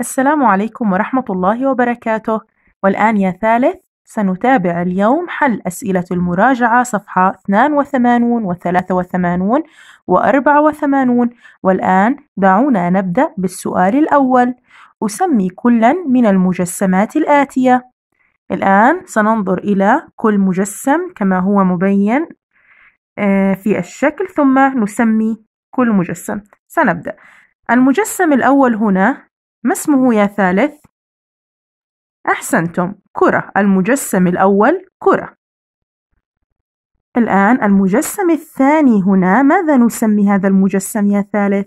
السلام عليكم ورحمة الله وبركاته والآن يا ثالث سنتابع اليوم حل أسئلة المراجعة صفحة 82 و 83 و 84 والآن دعونا نبدأ بالسؤال الأول أسمي كلا من المجسمات الآتية الآن سننظر إلى كل مجسم كما هو مبين آه، في الشكل ثم نسمي كل مجسم سنبدأ المجسم الأول هنا ما اسمه يا ثالث؟ أحسنتم كرة المجسم الأول كرة الآن المجسم الثاني هنا ماذا نسمي هذا المجسم يا ثالث؟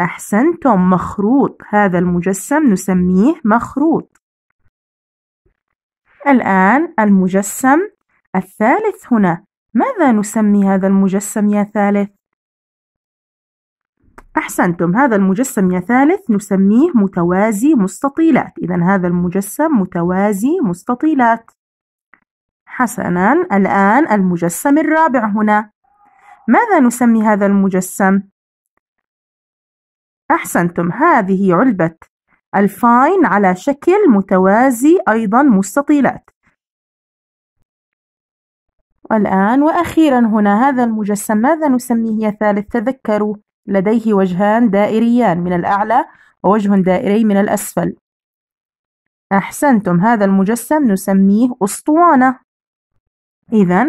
أحسنتم مخروط هذا المجسم نسميه مخروط الآن المجسم الثالث هنا ماذا نسمي هذا المجسم يا ثالث؟ أحسنتم هذا المجسم يا ثالث نسميه متوازي مستطيلات إذا هذا المجسم متوازي مستطيلات حسنا الآن المجسم الرابع هنا ماذا نسمي هذا المجسم؟ أحسنتم هذه علبة الفاين على شكل متوازي أيضا مستطيلات والآن وأخيرا هنا هذا المجسم ماذا نسميه يا ثالث تذكروا لديه وجهان دائريان من الأعلى ووجه دائري من الأسفل أحسنتم هذا المجسم نسميه أسطوانة إذا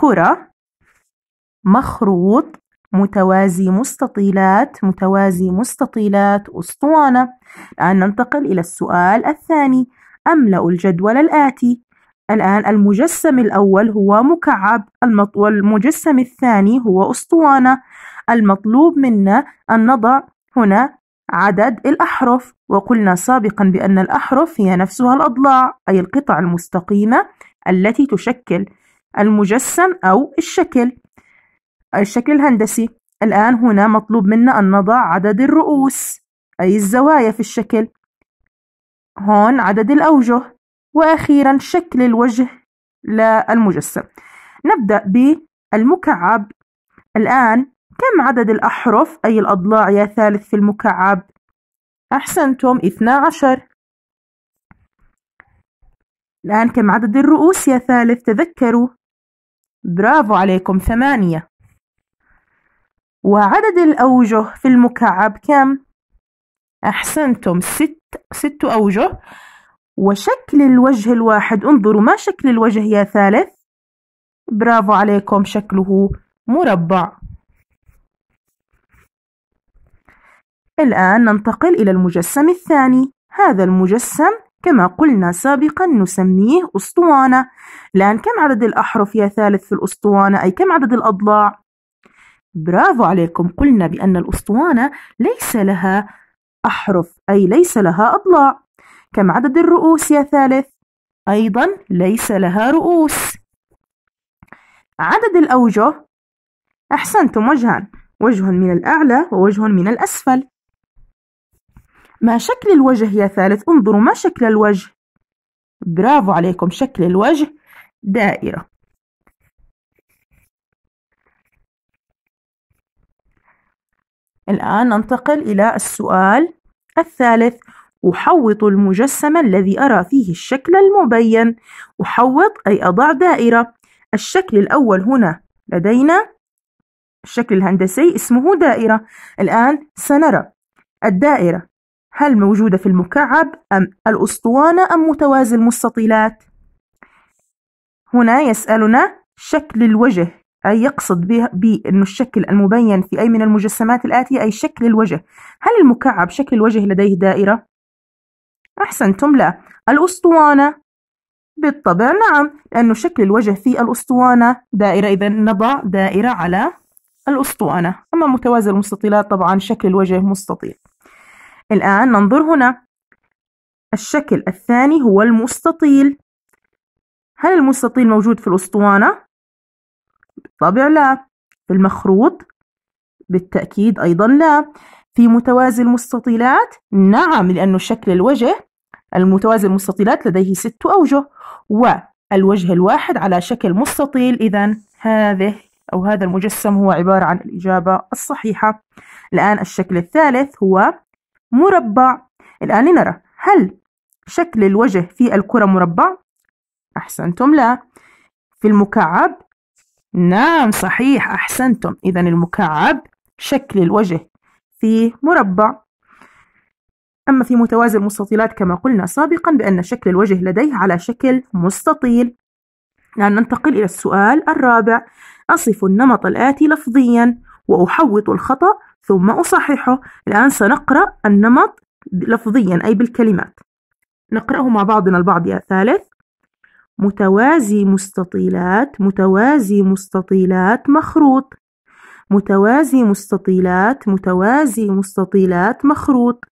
كرة مخروط متوازي مستطيلات متوازي مستطيلات أسطوانة الآن ننتقل إلى السؤال الثاني أملأ الجدول الآتي الآن المجسم الأول هو مكعب المجسم الثاني هو أسطوانة المطلوب منا أن نضع هنا عدد الأحرف وقلنا سابقا بأن الأحرف هي نفسها الأضلاع أي القطع المستقيمة التي تشكل المجسم أو الشكل الشكل الهندسي الآن هنا مطلوب منا أن نضع عدد الرؤوس أي الزوايا في الشكل هون عدد الأوجه وأخيرا شكل الوجه للمجسم نبدأ بالمكعب الآن كم عدد الأحرف أي الأضلاع يا ثالث في المكعب؟ أحسنتم 12 الآن كم عدد الرؤوس يا ثالث؟ تذكروا برافو عليكم ثمانية وعدد الأوجه في المكعب كم؟ أحسنتم ست, ست أوجه وشكل الوجه الواحد انظروا ما شكل الوجه يا ثالث؟ برافو عليكم شكله مربع الآن ننتقل إلى المجسم الثاني هذا المجسم كما قلنا سابقا نسميه أسطوانة الآن كم عدد الأحرف يا ثالث في الأسطوانة أي كم عدد الأضلاع؟ برافو عليكم قلنا بأن الأسطوانة ليس لها أحرف أي ليس لها أضلاع كم عدد الرؤوس يا ثالث؟ أيضا ليس لها رؤوس عدد الأوجه أحسنتم وجهان وجه من الأعلى ووجه من الأسفل ما شكل الوجه يا ثالث انظروا ما شكل الوجه برافو عليكم شكل الوجه دائرة الآن ننتقل إلى السؤال الثالث أحوط المجسم الذي أرى فيه الشكل المبين أحوط أي أضع دائرة الشكل الأول هنا لدينا الشكل الهندسي اسمه دائرة الآن سنرى الدائرة هل موجودة في المكعب أم الأسطوانة أم متوازي المستطيلات؟ هنا يسألنا شكل الوجه أي يقصد بأن الشكل المبين في أي من المجسمات الآتية أي شكل الوجه هل المكعب شكل الوجه لديه دائرة؟ أحسنتم لا الأسطوانة بالطبع نعم لأنه شكل الوجه في الأسطوانة دائرة إذا نضع دائرة على الأسطوانة أما متوازي المستطيلات طبعا شكل الوجه مستطيل الآن ننظر هنا الشكل الثاني هو المستطيل هل المستطيل موجود في الأسطوانة؟ بالطبع لا في المخروط بالتأكيد أيضا لا في متوازي المستطيلات نعم لأنه شكل الوجه المتوازي المستطيلات لديه ست أوجه والوجه الواحد على شكل مستطيل إذا هذه أو هذا المجسم هو عبارة عن الإجابة الصحيحة الآن الشكل الثالث هو مربع الآن لنرى هل شكل الوجه في الكرة مربع؟ أحسنتم لا في المكعب نعم صحيح أحسنتم إذا المكعب شكل الوجه في مربع أما في متوازي المستطيلات كما قلنا سابقا بأن شكل الوجه لديه على شكل مستطيل الآن نعم، ننتقل إلى السؤال الرابع أصف النمط الآتي لفظيا وأحوط الخطأ ثم أصححه الآن سنقرأ النمط لفظيا أي بالكلمات نقرأه مع بعضنا البعض يا ثالث متوازي مستطيلات متوازي مستطيلات مخروط متوازي مستطيلات متوازي مستطيلات مخروط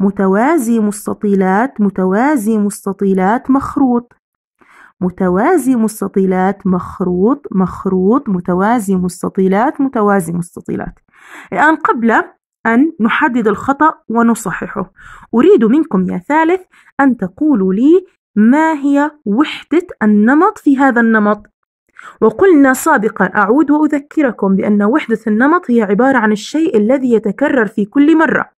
متوازي مستطيلات متوازي مستطيلات مخروط متوازي مستطيلات مخروط مخروط متوازي مستطيلات متوازي مستطيلات الآن قبل أن نحدد الخطأ ونصححه أريد منكم يا ثالث أن تقولوا لي ما هي وحدة النمط في هذا النمط وقلنا سابقا أعود وأذكركم بأن وحدة النمط هي عبارة عن الشيء الذي يتكرر في كل مرة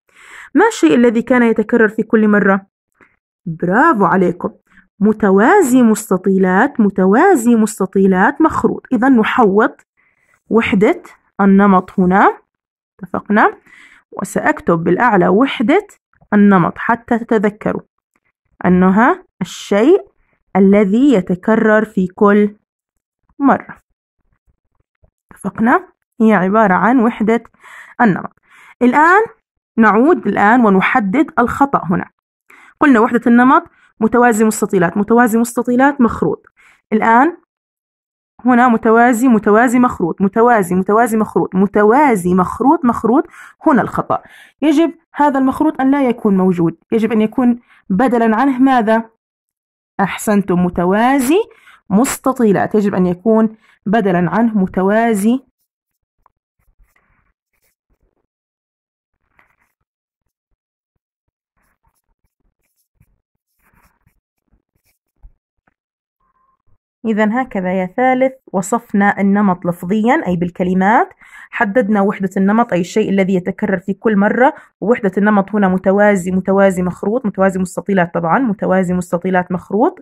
ما الشيء الذي كان يتكرر في كل مرة؟ برافو عليكم متوازي مستطيلات متوازي مستطيلات مخروط إذا نحوط وحدة النمط هنا اتفقنا وسأكتب بالأعلى وحدة النمط حتى تتذكروا أنها الشيء الذي يتكرر في كل مرة اتفقنا هي عبارة عن وحدة النمط الآن نعود الآن ونحدد الخطأ هنا قلنا وحدة النمط متوازي مستطيلات متوازي مستطيلات مخروط الآن هنا متوازي متوازي مخروط متوازي متوازي مخروط متوازي مخروط مخروط هنا الخطأ يجب هذا المخروط أن لا يكون موجود يجب أن يكون بدلا عنه ماذا أحسنتم متوازي مستطيلات يجب أن يكون بدلا عنه متوازي إذا هكذا يا ثالث وصفنا النمط لفظيا أي بالكلمات حددنا وحدة النمط أي الشيء الذي يتكرر في كل مرة ووحدة النمط هنا متوازي متوازي مخروط متوازي مستطيلات طبعا متوازي مستطيلات مخروط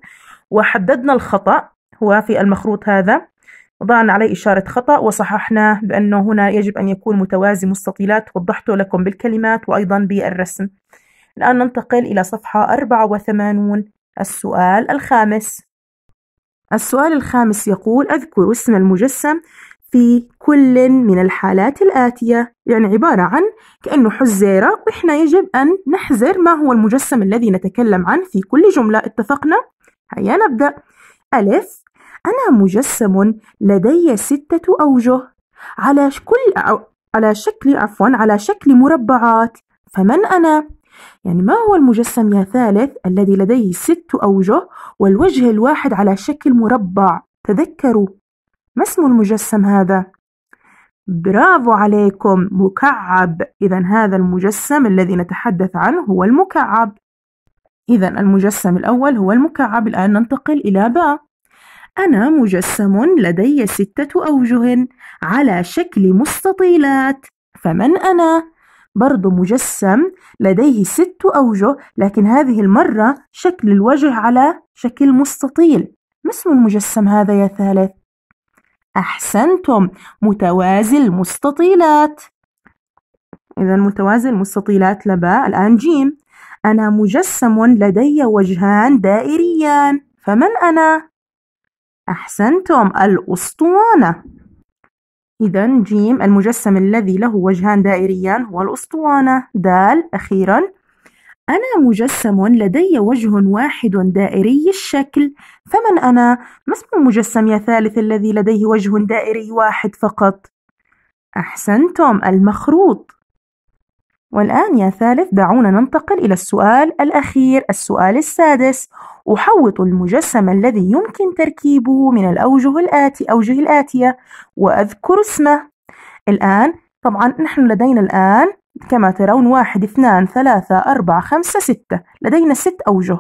وحددنا الخطأ هو في المخروط هذا وضعنا عليه إشارة خطأ وصححناه بأنه هنا يجب أن يكون متوازي مستطيلات وضحته لكم بالكلمات وأيضا بالرسم الآن ننتقل إلى صفحة 84 السؤال الخامس السؤال الخامس يقول أذكر اسم المجسم في كل من الحالات الآتية يعني عبارة عن كأنه حزيرة وإحنا يجب أن نحزر ما هو المجسم الذي نتكلم عنه في كل جملة اتفقنا؟ هيا نبدأ ألف أنا مجسم لدي ستة أوجه على كل أو على شكل عفوا على شكل مربعات فمن أنا؟ يعني ما هو المجسم يا ثالث الذي لديه ست أوجه والوجه الواحد على شكل مربع تذكروا ما اسم المجسم هذا؟ برافو عليكم مكعب إذا هذا المجسم الذي نتحدث عنه هو المكعب إذا المجسم الأول هو المكعب الآن ننتقل إلى باء أنا مجسم لدي ستة أوجه على شكل مستطيلات فمن أنا؟ برضو مجسم لديه ست أوجه لكن هذه المرة شكل الوجه على شكل مستطيل ما اسم المجسم هذا يا ثالث؟ أحسنتم متوازي المستطيلات إذا متوازي المستطيلات لباء الآن جيم أنا مجسم لدي وجهان دائريان فمن أنا؟ أحسنتم الأسطوانة إذا ج المجسم الذي له وجهان دائريان هو الأسطوانة د أخيرا أنا مجسم لدي وجه واحد دائري الشكل فمن أنا؟ ما اسم المجسم يا ثالث الذي لديه وجه دائري واحد فقط؟ أحسنتم المخروط والآن يا ثالث دعونا ننتقل إلى السؤال الأخير السؤال السادس أحوط المجسم الذي يمكن تركيبه من الأوجه الآتي أوجه الآتية وأذكر اسمه الآن طبعا نحن لدينا الآن كما ترون واحد اثنان ثلاثة أربعة خمسة ستة لدينا ست أوجه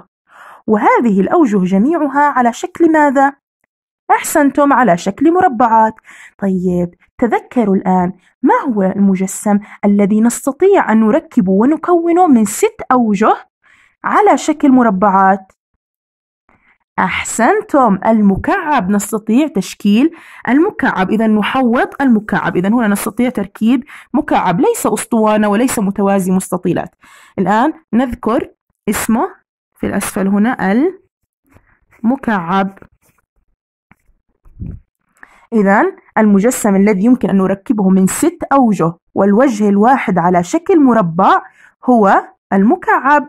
وهذه الأوجه جميعها على شكل ماذا؟ أحسنتم على شكل مربعات طيب تذكروا الآن ما هو المجسم الذي نستطيع أن نركبه ونكونه من ست أوجه على شكل مربعات أحسنتم المكعب نستطيع تشكيل المكعب إذا نحوط المكعب إذا هنا نستطيع تركيب مكعب ليس أسطوانة وليس متوازي مستطيلات الآن نذكر اسمه في الأسفل هنا المكعب إذا المجسم الذي يمكن أن نركبه من ست أوجه والوجه الواحد على شكل مربع هو المكعب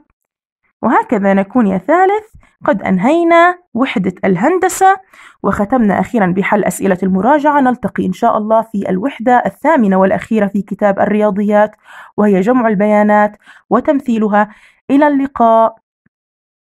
وهكذا نكون يا ثالث قد أنهينا وحدة الهندسة وختمنا أخيرا بحل أسئلة المراجعة نلتقي إن شاء الله في الوحدة الثامنة والأخيرة في كتاب الرياضيات وهي جمع البيانات وتمثيلها إلى اللقاء